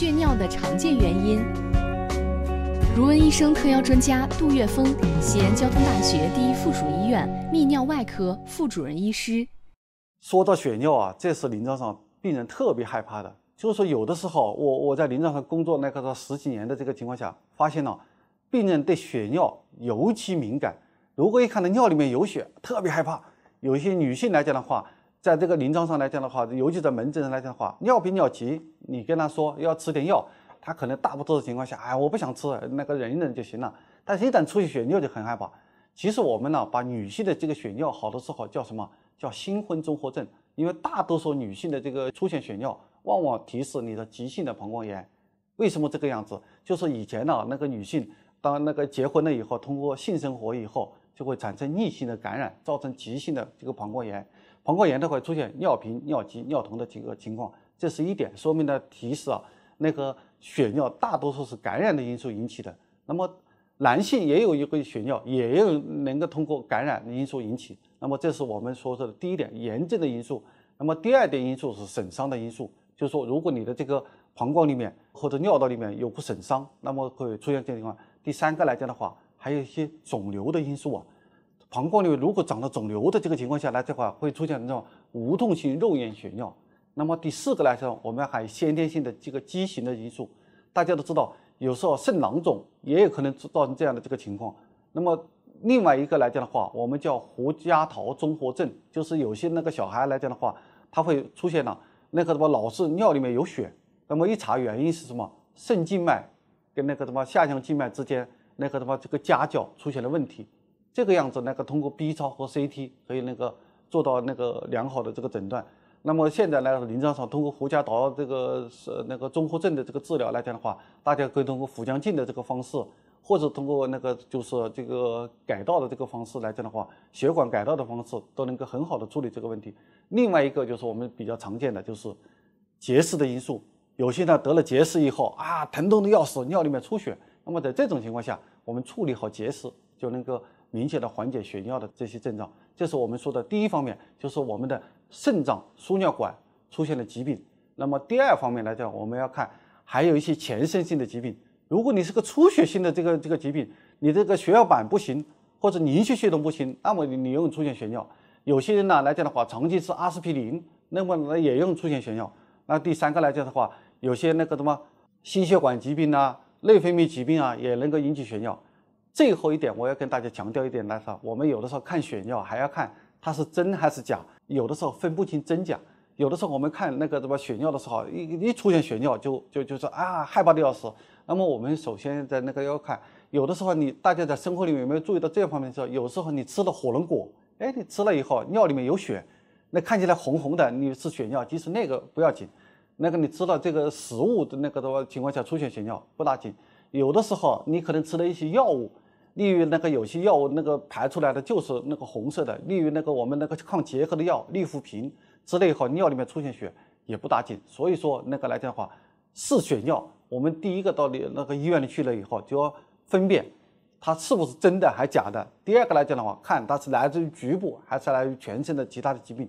血尿的常见原因。如恩医生特邀专家杜月峰，西安交通大学第一附属医院泌尿外科副主任医师。说到血尿啊，这是临床上病人特别害怕的。就是说，有的时候我我在临床上工作，那个以十几年的这个情况下，发现了病人对血尿尤其敏感。如果一看到尿里面有血，特别害怕。有一些女性来讲的话。在这个临床上来讲的话，尤其在门诊上来讲的话，尿频尿急，你跟他说要吃点药，他可能大多的情况下，哎，我不想吃，那个忍一忍就行了。但是一旦出现血尿就很害怕。其实我们呢，把女性的这个血尿好的时候叫什么叫新婚综合症？因为大多数女性的这个出现血尿，往往提示你的急性的膀胱炎。为什么这个样子？就是以前呢，那个女性。当那个结婚了以后，通过性生活以后，就会产生逆行的感染，造成急性的这个膀胱炎。膀胱炎它会出现尿频、尿急、尿痛的几个情况，这是一点说明的提示啊。那个血尿大多数是感染的因素引起的。那么男性也有一个血尿，也有能够通过感染的因素引起。那么这是我们所说的第一点炎症的因素。那么第二点因素是损伤的因素，就是说如果你的这个膀胱里面或者尿道里面有过损伤，那么会出现这种情况。第三个来讲的话，还有一些肿瘤的因素啊，膀胱里如果长了肿瘤的这个情况下来，这块会出现那种无痛性肉眼血尿。那么第四个来说，我们还有先天性的这个畸形的因素。大家都知道，有时候肾囊肿也有可能造成这样的这个情况。那么另外一个来讲的话，我们叫胡家桃综合症，就是有些那个小孩来讲的话，他会出现了那个什么老是尿里面有血，那么一查原因是什么肾静脉。跟那个什么下腔静脉之间，那个什么这个夹角出现了问题，这个样子，那个通过 B 超和 CT 可以那个做到那个良好的这个诊断。那么现在呢，临床上通过胡家岛这个是那个综合症的这个治疗来讲的话，大家可以通过腹腔镜的这个方式，或者通过那个就是这个改道的这个方式来讲的话，血管改道的方式都能够很好的处理这个问题。另外一个就是我们比较常见的就是结石的因素。有些呢得了结石以后啊，疼痛的要死，尿里面出血。那么在这种情况下，我们处理好结石，就能够明显的缓解血尿的这些症状。这是我们说的第一方面，就是我们的肾脏输尿管出现了疾病。那么第二方面来讲，我们要看还有一些全身性的疾病。如果你是个出血性的这个这个疾病，你这个血小板不行，或者凝血系统不行，那么你你又出现血尿。有些人呢来讲的话，长期吃阿司匹林，那么也容易出现血尿。那第三个来讲的话，有些那个什么心血管疾病啊、内分泌疾病啊，也能够引起血尿。最后一点，我要跟大家强调一点来说，我们有的时候看血尿还要看它是真还是假，有的时候分不清真假。有的时候我们看那个什么血尿的时候，一一出现血尿就就就说啊害怕的要死。那么我们首先在那个要看，有的时候你大家在生活里面有没有注意到这方面？的时候，有时候你吃了火龙果，哎，你吃了以后尿里面有血。那看起来红红的，你是血尿，即使那个不要紧。那个你知道这个食物的那个的情况下出现血尿不打紧。有的时候你可能吃了一些药物，例如那个有些药物那个排出来的就是那个红色的，例如那个我们那个抗结核的药利福平之类，以后尿里面出现血也不打紧。所以说那个来讲的话，是血尿，我们第一个到你那个医院里去了以后就要分辨，它是不是真的还假的。第二个来讲的话，看它是来自于局部还是来自于全身的其他的疾病。